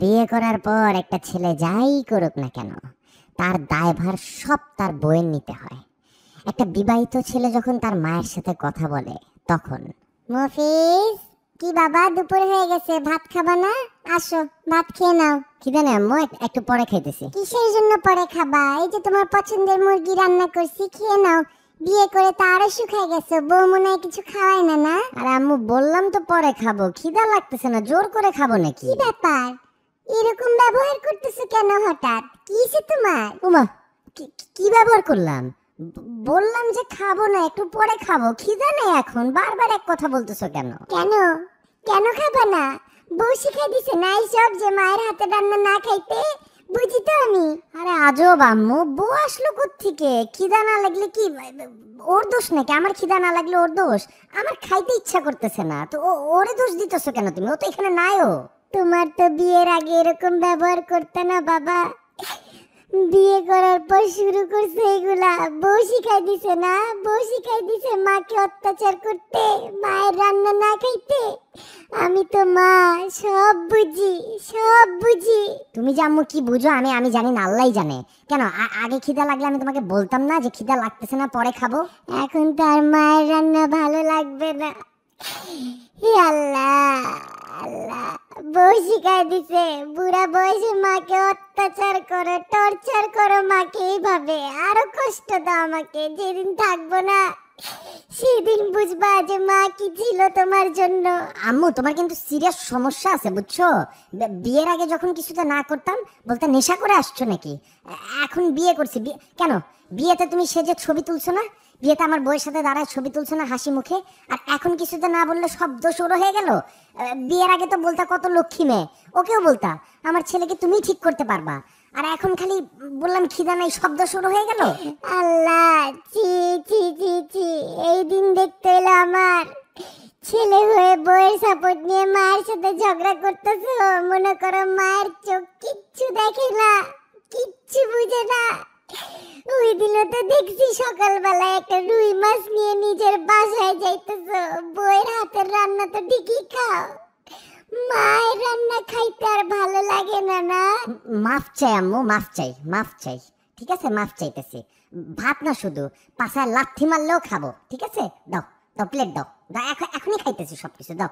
বিয়ে করার পর একটা ছেলে যাই করুক না কেন তার দায়ভার সব তার বইয়ের নিতে হয় একটা বিবাহিত ছেলে যখন তার মায়ের সাথে কথা বলে তখন মফিজ কি বাবা দুপুর হয়ে গেছে ভাত খাবা না আসো ভাত খেয়ে নাও খিদে না আম্মু একটু পরে খাইতেছি কিসের জন্য পরে খাবা এই যে তোমার পছন্দের মুরগি রান্না করছি খেয়ে নাও বিয়ে করে তো আরো শুকাই গেছে বউ মনে হয় কিছু খাওয়ায় না না আর আম্মু বললাম তো পরে খাবো খিদা লাগতেছে না জোর করে খাবো নাকি কি ব্যাপার এরকম ব্যবহার করতেছো কেন হঠাৎ কি সে তোমার উমা কি ব্যবহার করলাম বললাম যে খাবো না একটু পরে খাবো খিদা নেই এখন বারবার এক কথা বলতেছো কেন কেন কেন খাবা না বউ শিখাই দিছে না সব যে মায়ের হাতে রান্না না খাইতে বুঝি তো আমি আরে আজব আম্মু বউ আসলো কোত্থেকে খিদা না লাগলে কি ওর দোষ নাকি আমার খিদা না লাগলে ওর দোষ আমার খাইতে ইচ্ছা করতেছে না তো ওরে দোষ দিতেছো কেন তুমি ও তো এখানে নাইও তোমার তো বিয়ের আগে এরকম ব্যবহার করতে না বাবা বিয়ে করার পর শুরু করছে এগুলা বউ শিখাই দিছে না বউ শিখাই দিছে মাকে অত্যাচার করতে মায়ের রান্না না খাইতে আমি তো মা সব বুঝি সব বুঝি তুমি যে কি বুঝো আমি আমি জানি না আল্লাহই জানে কেন আগে খিদা লাগলে আমি তোমাকে বলতাম না যে খিদা লাগতেছে না পরে খাবো এখন তো আর মায়ের রান্না ভালো লাগবে না হে আল্লাহ আল্লাহ বউ শিখাই দিছে বুড়া বয়সে মাকে অত্যাচার করো টর্চার করো মাকে এইভাবে আরো কষ্ট দাও আমাকে যেদিন থাকবো না সেদিন বুঝবা যে মা কি ছিল তোমার জন্য আম্মু তোমার কিন্তু সিরিয়াস সমস্যা আছে বুঝছো বিয়ের আগে যখন কিছুটা না করতাম বলতে নেশা করে আসছো নাকি এখন বিয়ে করছি কেন বিয়েতে তুমি সে যে ছবি তুলছো না বিয়েতে আমার বউয়ের সাথে দাঁড়ায় ছবি তুলছো না হাসি মুখে আর এখন কিছুতে না বললে সব দোষ ওরও হয়ে গেল বিয়ের আগে তো বলতা কত লক্ষ্মী মেয়ে ওকেও বলতা আমার ছেলেকে তুমি ঠিক করতে পারবা আর এখন খালি বললাম খিদা নাই শব্দ শুরু হয়ে গেল আল্লাহ চি চি চি চি এই দিন দেখতে এলো আমার ছেলে হয়ে বইয়ের সাপোর্ট নিয়ে মায়ের সাথে ঝগড়া করতেছো মনে করো মায়ের চোখ কিচ্ছু দেখে না কিচ্ছু বুঝে না ওই দিনও তো দেখছি সকালবেলা একটা রুই মাছ নিয়ে নিজের বাসায় যাইতেছো বইয়ের হাতের রান্না তো ঠিকই খাও মায়ের রান্না খাইতে আর ভালো লাগে না না মাফ চাই আম্মু মাফ চাই মাফ চাই ঠিক আছে মাফ চাইতেছি ভাত না শুধু পাশায় লাঠি মারলেও খাবো ঠিক আছে দাও দাও প্লেট দাও দাও এখন এখনই খাইতেছি সব কিছু দাও